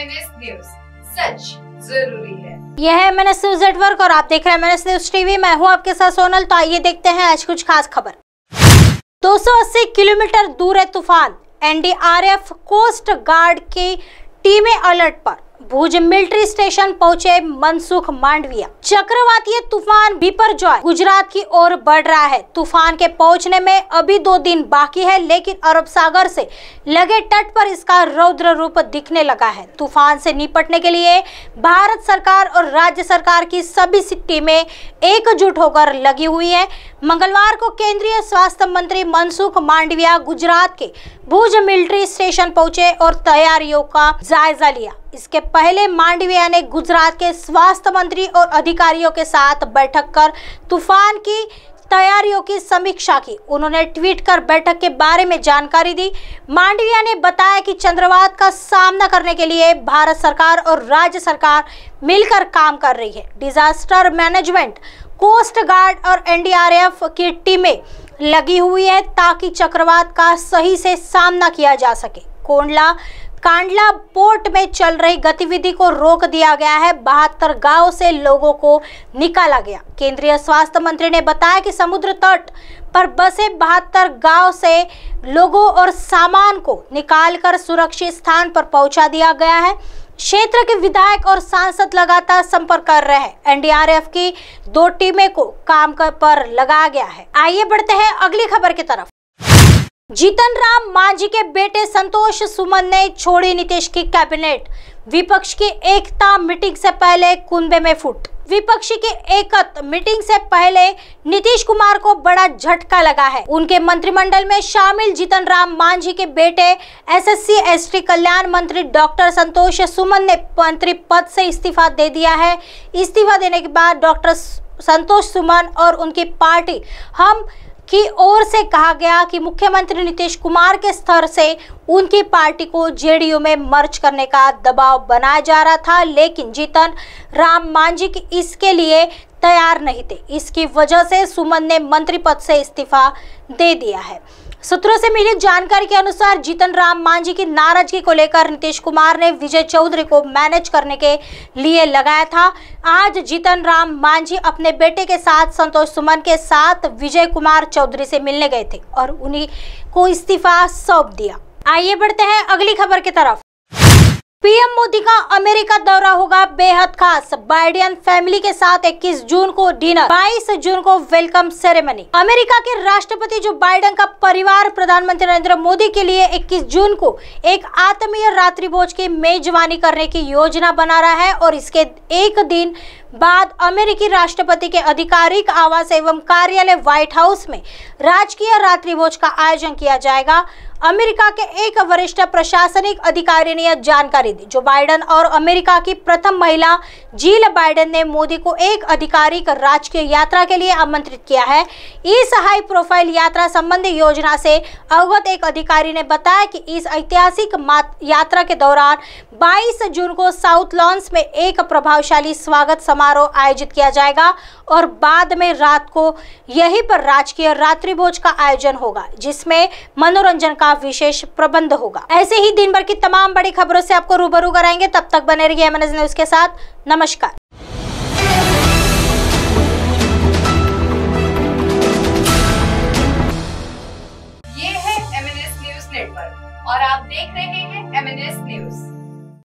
सच जरूरी है यह है मैंने नेटवर्क और आप देख रहे हैं मैंने टीवी मैं हूं आपके साथ सोनल तो आइए देखते हैं आज कुछ खास खबर 280 किलोमीटर दूर है तूफान एनडीआरएफ कोस्ट गार्ड की टीमें अलर्ट पर भूज मिलिट्री स्टेशन पहुंचे मनसुख मांडविया चक्रवातीय तूफान बीपर बिपरजॉय गुजरात की ओर बढ़ रहा है तूफान के पहुंचने में अभी दो दिन बाकी है लेकिन अरब सागर से लगे तट पर इसका रौद्र रूप दिखने लगा है तूफान से निपटने के लिए भारत सरकार और राज्य सरकार की सभी टीमें एकजुट होकर लगी हुई है मंगलवार को केंद्रीय स्वास्थ्य मंत्री मनसुख मांडविया गुजरात के भुज मिलिट्री स्टेशन पहुंचे और तैयारियों का जायजा लिया इसके पहले मांडविया ने गुजरात के स्वास्थ्य मंत्री और अधिकारियों के साथ बैठक कर तूफान की तैयारियों की समीक्षा की उन्होंने ट्वीट कर बैठक के बारे में जानकारी दी मांडविया ने बताया कि चंद्रवाद का सामना करने के लिए भारत सरकार और राज्य सरकार मिलकर काम कर रही है डिजास्टर मैनेजमेंट कोस्ट गार्ड और एनडीआरएफ की टीमें लगी हुई है ताकि चक्रवात का सही से सामना किया जा सके कोंडला कांडला पोर्ट में चल रही गतिविधि को रोक दिया गया है बहत्तर गांव से लोगों को निकाला गया केंद्रीय स्वास्थ्य मंत्री ने बताया कि समुद्र तट पर बसे बहत्तर गांव से लोगों और सामान को निकालकर सुरक्षित स्थान पर पहुंचा दिया गया है क्षेत्र के विधायक और सांसद लगातार संपर्क कर रहे हैं एनडीआरएफ की दो टीमें को काम पर लगाया गया है आइए बढ़ते हैं अगली खबर की तरफ जीतन राम मांझी के बेटे संतोष सुमन ने छोड़ी नीतीश की कैबिनेट विपक्ष की एकता मीटिंग से पहले कुंबे में फुट विपक्षी की एकत मीटिंग से पहले नीतीश कुमार को बड़ा झटका लगा है उनके मंत्रिमंडल में शामिल जीतन राम मांझी के बेटे एसएससी एसटी कल्याण मंत्री डॉक्टर संतोष सुमन ने मंत्री पद से इस्तीफा दे दिया है इस्तीफा देने के बाद डॉक्टर संतोष सुमन और उनकी पार्टी हम की ओर से कहा गया कि मुख्यमंत्री नीतीश कुमार के स्तर से उनकी पार्टी को जेडीयू में मर्ज करने का दबाव बनाया जा रहा था लेकिन जीतन राम मांझी इसके लिए तैयार नहीं थे इसकी वजह से सुमन ने मंत्री पद से इस्तीफा दे दिया है सूत्रों से मिली जानकारी के अनुसार जीतन राम मांझी की नाराजगी को लेकर नीतीश कुमार ने विजय चौधरी को मैनेज करने के लिए लगाया था आज जीतन राम मांझी अपने बेटे के साथ संतोष सुमन के साथ विजय कुमार चौधरी से मिलने गए थे और उन्हीं को इस्तीफा सौंप दिया आइए बढ़ते हैं अगली खबर की तरफ पीएम मोदी का अमेरिका दौरा होगा बेहद खास बाइडेन फैमिली के साथ 21 जून को डिनर 22 जून को वेलकम सेरेमनी अमेरिका के राष्ट्रपति जो बाइडेन का परिवार प्रधानमंत्री नरेंद्र मोदी के लिए 21 जून को एक आत्मीय रात्रि भोज की मेजबानी करने की योजना बना रहा है और इसके एक दिन बाद अमेरिकी राष्ट्रपति के आधिकारिक आवास एवं कार्यालय व्हाइट हाउस में राजकीय रात्रि भोज का आयोजन किया जाएगा अमेरिका के एक वरिष्ठ प्रशासनिक अधिकारी ने यह जानकारी दी जो बाइडन और अमेरिका की प्रथम महिला जील बाइडेन ने मोदी को एक आधिकारिक राजकीय यात्रा के लिए आमंत्रित किया है इस हाई प्रोफाइल यात्रा संबंधी योजना से अवगत एक अधिकारी ने बताया कि इस ऐतिहासिक यात्रा के दौरान 22 जून को साउथ लॉन्स में एक प्रभावशाली स्वागत समारोह समारोह आयोजित किया जाएगा और बाद में रात को यहीं पर राजकीय रात्रि भोज का आयोजन होगा जिसमें मनोरंजन का विशेष प्रबंध होगा ऐसे ही दिन भर की तमाम बड़ी खबरों से आपको रूबरू कराएंगे तब तक बने रहिए मनोज न्यूज के साथ नमस्कार